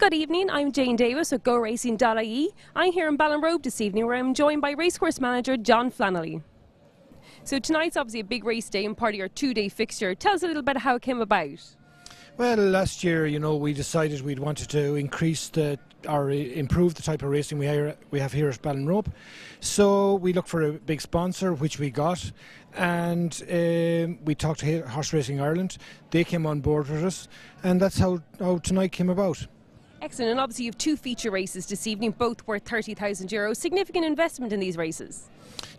Good evening, I'm Jane Davis with GoRacing.ie. I'm here in Ballinrobe this evening where I'm joined by racecourse manager John Flannelly. So tonight's obviously a big race day and part of your two-day fixture. Tell us a little bit how it came about. Well, last year, you know, we decided we'd wanted to increase the or uh, improve the type of racing we, we have here at Ballinrobe. So we looked for a big sponsor, which we got, and um, we talked to Horse Racing Ireland. They came on board with us, and that's how, how tonight came about. Excellent. And obviously, you have two feature races this evening, both worth €30,000. Significant investment in these races.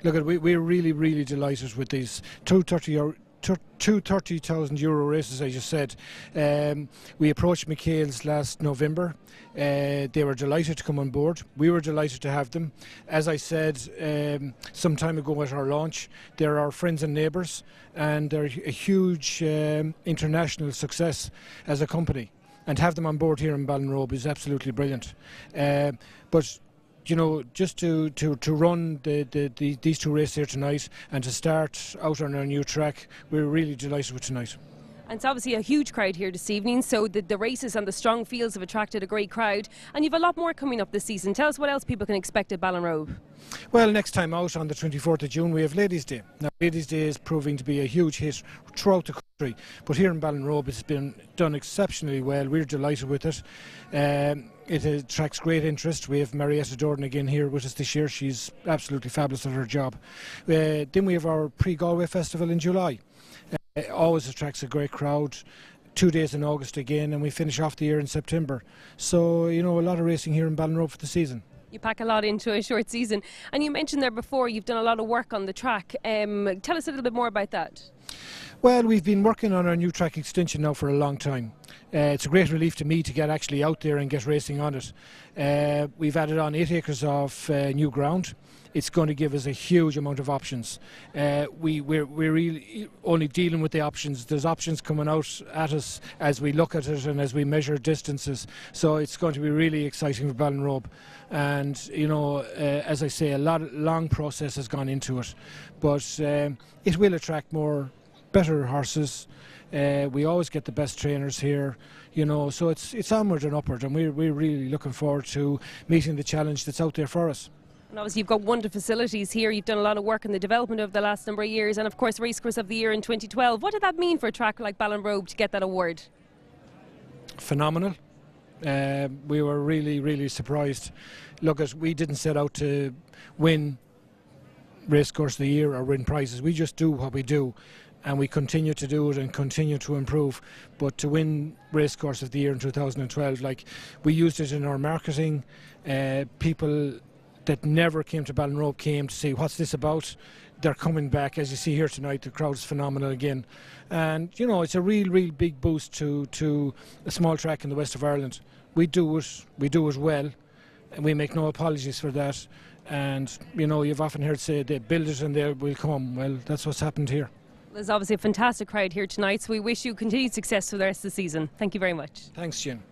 Look, we, we're really, really delighted with these two 30 euro two thirty thousand euro races, as you said. Um, we approached McHale's last November. Uh, they were delighted to come on board. We were delighted to have them. As I said um, some time ago at our launch, they're our friends and neighbours, and they're a huge um, international success as a company and have them on board here in Ballinrobe is absolutely brilliant. Uh, but you know, just to, to, to run the, the, the, these two races here tonight and to start out on our new track, we're really delighted with tonight. And it's obviously a huge crowd here this evening, so the, the races and the strong fields have attracted a great crowd. And you've a lot more coming up this season. Tell us what else people can expect at Ballinrobe. Well, next time out on the 24th of June, we have Ladies' Day. Now, Ladies' Day is proving to be a huge hit throughout the country, but here in Ballinrobe, it's been done exceptionally well. We're delighted with it. Um, it attracts great interest. We have Marietta Jordan again here with us this year. She's absolutely fabulous at her job. Uh, then we have our pre Galway Festival in July. Uh, it always attracts a great crowd. Two days in August again, and we finish off the year in September. So, you know, a lot of racing here in Ballinrobe for the season. You pack a lot into a short season. And you mentioned there before you've done a lot of work on the track. Um, tell us a little bit more about that. Well, we've been working on our new track extension now for a long time. Uh, it's a great relief to me to get actually out there and get racing on it. Uh, we've added on eight acres of uh, new ground. It's going to give us a huge amount of options. Uh, we, we're, we're really only dealing with the options. There's options coming out at us as we look at it and as we measure distances. So it's going to be really exciting for Ballinrobe. And, you know, uh, as I say, a lot long process has gone into it. But um, it will attract more better horses. Uh, we always get the best trainers here, you know. So it's it's onward and upward, and we're we're really looking forward to meeting the challenge that's out there for us. And obviously, you've got wonderful facilities here. You've done a lot of work in the development over the last number of years, and of course, Racecourse of the Year in 2012. What did that mean for a track like Ballinrobe to get that award? Phenomenal. Uh, we were really, really surprised. Look, at we didn't set out to win racecourse of the year or win prizes. We just do what we do, and we continue to do it and continue to improve. But to win Racecourse of the Year in 2012, like we used it in our marketing, uh, people that never came to Ballinrobe came to see what's this about. They're coming back, as you see here tonight. The crowd's phenomenal again, and you know it's a real, real big boost to to a small track in the west of Ireland. We do it, we do it well, and we make no apologies for that. And you know you've often heard say they build it and they will come. Well, that's what's happened here. There's obviously a fantastic crowd here tonight, so we wish you continued success for the rest of the season. Thank you very much. Thanks, Jim.